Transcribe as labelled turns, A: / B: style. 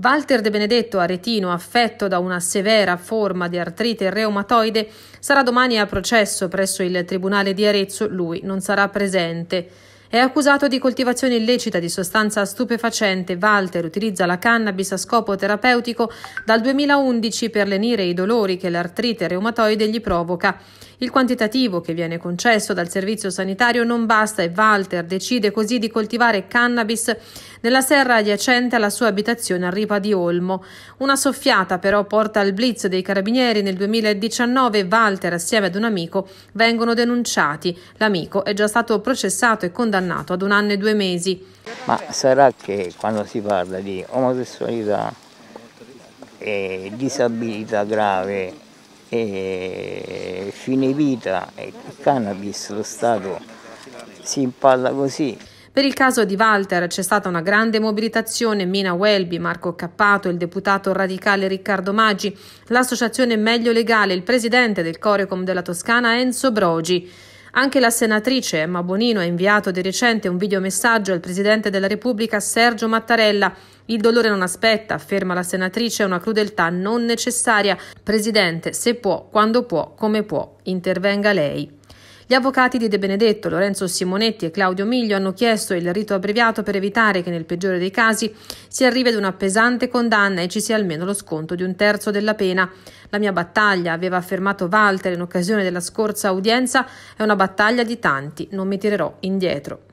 A: Walter De Benedetto, aretino, affetto da una severa forma di artrite reumatoide, sarà domani a processo presso il Tribunale di Arezzo, lui non sarà presente. È accusato di coltivazione illecita di sostanza stupefacente. Walter utilizza la cannabis a scopo terapeutico dal 2011 per lenire i dolori che l'artrite reumatoide gli provoca. Il quantitativo che viene concesso dal servizio sanitario non basta e Walter decide così di coltivare cannabis nella serra adiacente alla sua abitazione a Ripa di Olmo. Una soffiata però porta al blitz dei carabinieri nel 2019 Walter assieme ad un amico vengono denunciati. L'amico è già stato processato e condannato ad un anno e due mesi.
B: Ma sarà che quando si parla di omosessualità e disabilità grave e fine vita e cannabis lo Stato si impalla così
A: per il caso di Walter c'è stata una grande mobilitazione, Mina Welby, Marco Cappato, il deputato radicale Riccardo Maggi, l'associazione Meglio Legale, il presidente del Corecom della Toscana Enzo Brogi. Anche la senatrice Emma Bonino ha inviato di recente un videomessaggio al Presidente della Repubblica Sergio Mattarella. Il dolore non aspetta, afferma la senatrice, è una crudeltà non necessaria. Presidente, se può, quando può, come può, intervenga lei. Gli avvocati di De Benedetto, Lorenzo Simonetti e Claudio Miglio hanno chiesto il rito abbreviato per evitare che nel peggiore dei casi si arrivi ad una pesante condanna e ci sia almeno lo sconto di un terzo della pena. La mia battaglia, aveva affermato Walter in occasione della scorsa udienza, è una battaglia di tanti, non mi tirerò indietro.